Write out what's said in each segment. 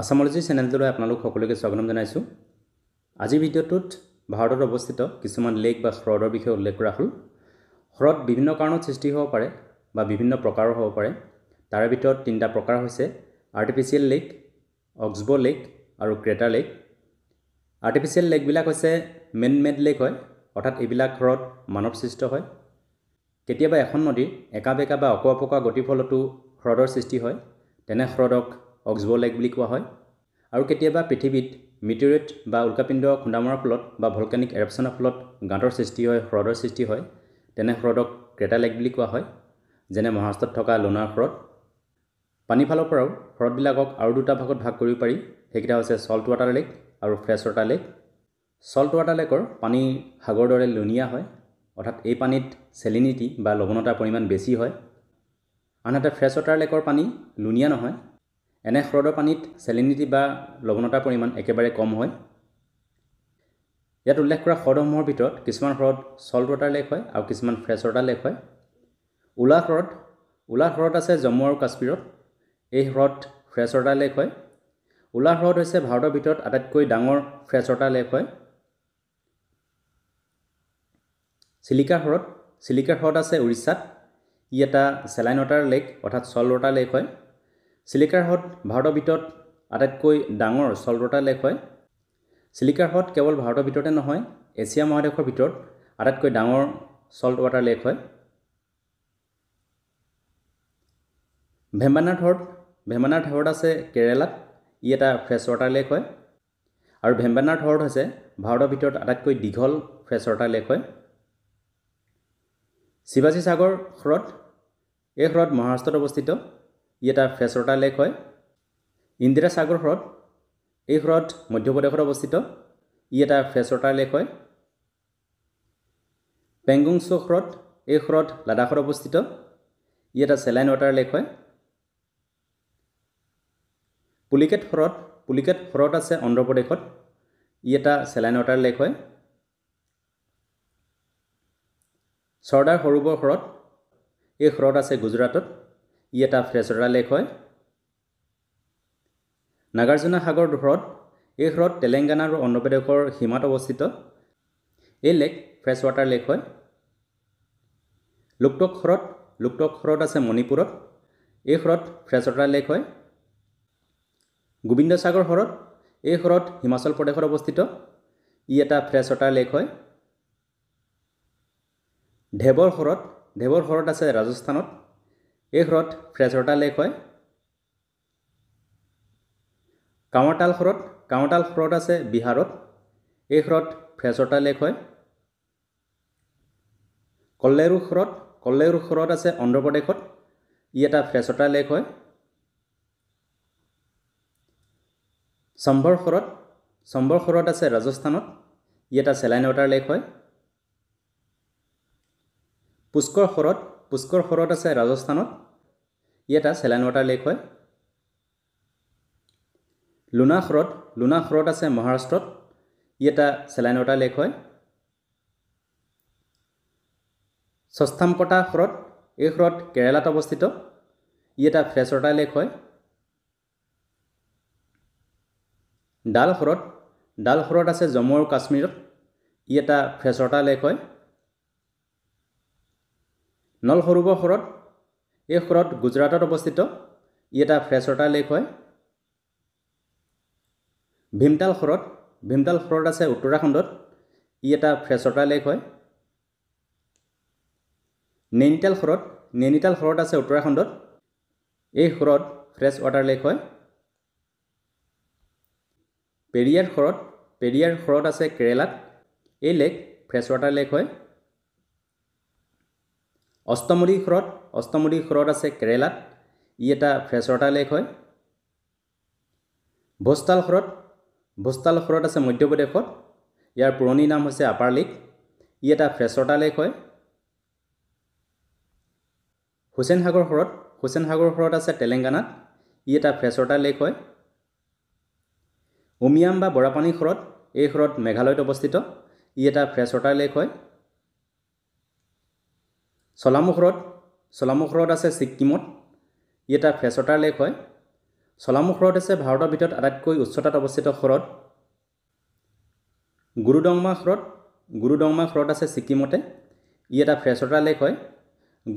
আছামলজি চেনেলটোলৈ আপোনালোক সকলোকে স্বাগতম জনাইছোঁ আজিৰ ভিডিঅ'টোত ভাৰতত অৱস্থিত কিছুমান লেক বা হ্ৰদৰ বিষয়ে উল্লেখ কৰা হ'ল হ্ৰদ বিভিন্ন কাৰণত সৃষ্টি হ'ব পাৰে বা বিভিন্ন প্ৰকাৰৰ হ'ব পাৰে তাৰে ভিতৰত তিনিটা প্ৰকাৰ হৈছে আৰ্টিফিচিয়েল লেক অক্সব লেক আৰু ক্ৰেটাৰ লেক আৰ্টিফিচিয়েল লেকবিলাক হৈছে মেন মেড লেক হয় অৰ্থাৎ এইবিলাক হ্ৰদ মানৱ সৃষ্ট হয় কেতিয়াবা এখন নদীৰ একা বেকা বা অকোৱা পকোৱা গতিৰ ফলতো হ্ৰদৰ সৃষ্টি হয় তেনে হ্ৰদক অক্সব লেক বুলি কোৱা হয় আৰু কেতিয়াবা পৃথিৱীত মিটিউৰেট বা উল্কাপিণ্ড খুন্দামৰাৰ ফলত বা ভলকেনিক এৰপশ্যনৰ ফলত গাঁতৰ সৃষ্টি হয় হ্ৰদৰ সৃষ্টি হয় তেনে হ্ৰদক ক্ৰেটা লেক বুলি কোৱা হয় যেনে মহাৰাষ্ট্ৰত থকা লোনাৰ হ্ৰদ পানীফালৰ পৰাও হ্ৰদবিলাকক আৰু দুটা ভাগত ভাগ কৰিব পাৰি সেইকেইটা হৈছে ছল্ট ৱাটাৰ লেক আৰু fresh water lake salt water লেকৰ পানী সাগৰ দৰে লুনিয়া হয় অৰ্থাৎ এই পানীত চেলিনিটি বা লৱণতাৰ পৰিমাণ বেছি হয় আনহাতে ফ্ৰেছ ৱাটাৰ লেকৰ পানী লুনিয়া নহয় এনে হ্ৰদৰ পানীত চেলিনিটি বা লৱণতাৰ পৰিমাণ একেবাৰে কম হয় ইয়াত উল্লেখ কৰা হ্ৰদসমূহৰ ভিতৰত কিছুমান হ্ৰদ ছল্ট ৱাটাৰ লেক হয় আৰু কিছুমান ফ্ৰেছ ৱাটাৰ লেক হয় উলাহ হ্ৰদ উলাহ হ্ৰদ আছে জম্মু আৰু কাশ্মীৰত এই হ্ৰদ ফ্ৰেছ ৱাটাৰ লেক হয় উলাহ হ্ৰদ হৈছে ভাৰতৰ ভিতৰত আটাইতকৈ ডাঙৰ ফ্ৰেছ ৱাটাৰ লেক হয় চিলিকা হ্ৰদ চিলিকা হ্ৰদ আছে উৰিষ্যাত ই এটা চেলাইন ৱাটাৰ লেক অৰ্থাৎ ছল্ট ৱাটাৰ লেক হয় চিলিকাৰ হ্ৰদ ভাৰতৰ ভিতৰত আটাইতকৈ ডাঙৰ চল্ৰতা লেক হয় চিলিকাৰ হ্ৰদ কেৱল ভাৰতৰ ভিতৰতে নহয় এছিয়া মহাদেশৰ ভিতৰত আটাইতকৈ ডাঙৰ চল্ট ৱাটাৰ লেক হয় ভেম্বানাৰ হ্ৰদ ভেম্বানাৰ হ্ৰদ আছে কেৰেলাত ই এটা ফ্ৰেছ ৱাটাৰ লেক হয় আৰু ভেম্বানাৰ হ্ৰদ হৈছে ভাৰতৰ ভিতৰত আটাইতকৈ দীঘল ফ্ৰেছ ৱাটাৰ লেক হয় শিৱাজী সাগৰ হ্ৰদ এই হ্ৰদ মহাৰাষ্ট্ৰত অৱস্থিত ই এটা ফেচৰটা লেক হয় ইন্দিৰা সাগৰ হ্ৰদ এই হ্ৰদ মধ্যপ্ৰদেশত অৱস্থিত ই এটা ফেচৰটাৰ লেক হয় পেংগং চোক হ্ৰদ এই হ্ৰদ লাডাখত অৱস্থিত ই এটা চেলাইন ৱাটাৰ লেক হয় পুলিকেট হ্ৰদ পুলিকেট হ্ৰদ আছে অন্ধ্ৰপ্ৰদেশত ই এটা চেলাইন ৱাটাৰ লেক হয় চৰ্দাৰ সৰোবৰ হ্ৰদ এই হ্ৰদ আছে গুজৰাটত ই এটা ফ্ৰেছৰা লেক হয় নাগাৰ্জুনা সাগৰ হ্ৰদ এই হ্ৰদ তেলেংগানা আৰু অন্ধ্ৰপ্ৰদেশৰ সীমাত অৱস্থিত এই লেক ফ্ৰেছ ৱাটাৰ লেক হয় লুপ্তক হ্ৰদ লুপ্তক হ্ৰদ আছে মণিপুৰত এই হ্ৰদ ফ্ৰেছ ৱাটাৰ লেক হয় গোবিন্দ সাগৰ হ্ৰদ এই হ্ৰদ হিমাচল প্ৰদেশত অৱস্থিত ই এটা ফ্ৰেছ ৱাটাৰ লেক হয় ঢেবৰ হ্ৰদ ঢেবৰ হ্ৰদ আছে ৰাজস্থানত এই হ্ৰদ ফ্ৰেজৰ্টা লেক হয় কাঁৱৰতাল হ্ৰদ কাঁৱৰতাল হ্ৰদ আছে বিহাৰত এই হ্ৰদ ফ্ৰেজৰ্টা লেক হয় কল্লেৰু হ্ৰদ কল্লেৰু হ্ৰদ আছে অন্ধ্ৰপ্ৰদেশত ই এটা ফ্ৰেজৰ্টা লেক হয় চম্বৰ হ্ৰদ চম্বৰ হ্ৰদ আছে ৰাজস্থানত ই এটা চেলাইন ৱাটাৰ লেক হয় পুষ্কৰ হ্ৰদ পুষ্কৰ হ্ৰদ আছে ৰাজস্থানত ই এটা চেলাইন ৱাটাৰ লেক হয় লুনা হ্ৰদ লুনা হ্ৰদ আছে মহাৰাষ্ট্ৰত ই এটা চেলাইন ৱাটাৰ লেক হয় ছস্থামপটা হ্ৰদ এই হ্ৰদ কেৰেলাত অৱস্থিত ই এটা ফ্ৰেছ ৱাটাৰ লেক হয় ডাল হ্ৰদ ডাল হ্ৰদ আছে জম্মু আৰু কাশ্মীৰত ই এটা ফ্ৰেছ লেক হয় নল সৰোবৰ হ্ৰদ এই হ্ৰদ গুজৰাটত অৱস্থিত ই এটা ফ্ৰেছৱাটাৰ লেক হয় ভীমতাল হ্ৰদ ভীমতাল হ্ৰদ আছে উত্তৰাখণ্ডত ই এটা ফ্ৰেছৱাটাৰ লেক হয় নেনিতাল হ্ৰদ নেইনিতাল হ্ৰদ আছে উত্তৰাখণ্ডত এই হ্ৰদ ফ্ৰেছ ৱাটাৰ লেক হয় পেৰিয়াৰ হ্ৰদ পেৰিয়াৰ হ্ৰদ আছে কেৰেলাত এই লেক ফ্ৰেছ ৱাটাৰ লেক হয় অষ্টমদী হ্ৰদ অষ্টমদী হ্ৰদ আছে কেৰেলাত ই এটা ফ্ৰেছৱাটাৰ লেক হয় ভোষ্টাল হ্ৰদ ভোষ্টাল হ্ৰদ আছে মধ্যপ্ৰদেশত ইয়াৰ পুৰণি নাম হৈছে আপাৰ লেক ই এটা ফ্ৰেছৱাটাৰ লেক হয় হুছেন সাগৰ হ্ৰদ সাগৰ হ্ৰদ আছে তেলেংগানাত ই এটা ফ্ৰেছৱাটাৰ লেক হয় উমিয়াম বা বৰাপানী হ্ৰদ এই হ্ৰদ মেঘালয়ত অৱস্থিত ই এটা ফ্ৰেছৱাটাৰ লেক হয় চলামুখ হ্ৰদ চলামুখ হ্ৰদ আছে ছিকিমত ই এটা ফ্ৰেছৱাটাৰ লেক হয় চলামুখ হ্ৰদ আছে ভাৰতৰ ভিতৰত আটাইতকৈ উচ্চতাত অৱস্থিত হ্ৰদ গুৰুডংমা হ্ৰদ গুৰুডংমা হ্ৰদ আছে ছিকিমতে ই এটা ফ্ৰেছৱাটাৰ লেক হয়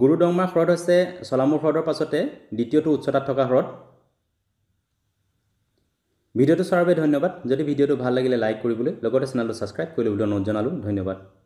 গুৰুদংমা হ্ৰদ হৈছে চলামুখ হ্ৰদৰ পাছতে দ্বিতীয়টো উচ্চতাত থকা হ্ৰদ ভিডিঅ'টো চোৱাৰ বাবে ধন্যবাদ যদি ভিডিঅ'টো ভাল লাগিলে লাইক কৰিবলৈ লগতে চেনেলটো ছাবস্ক্ৰাইব কৰিবলৈ অনুৰোধ জনালোঁ ধন্যবাদ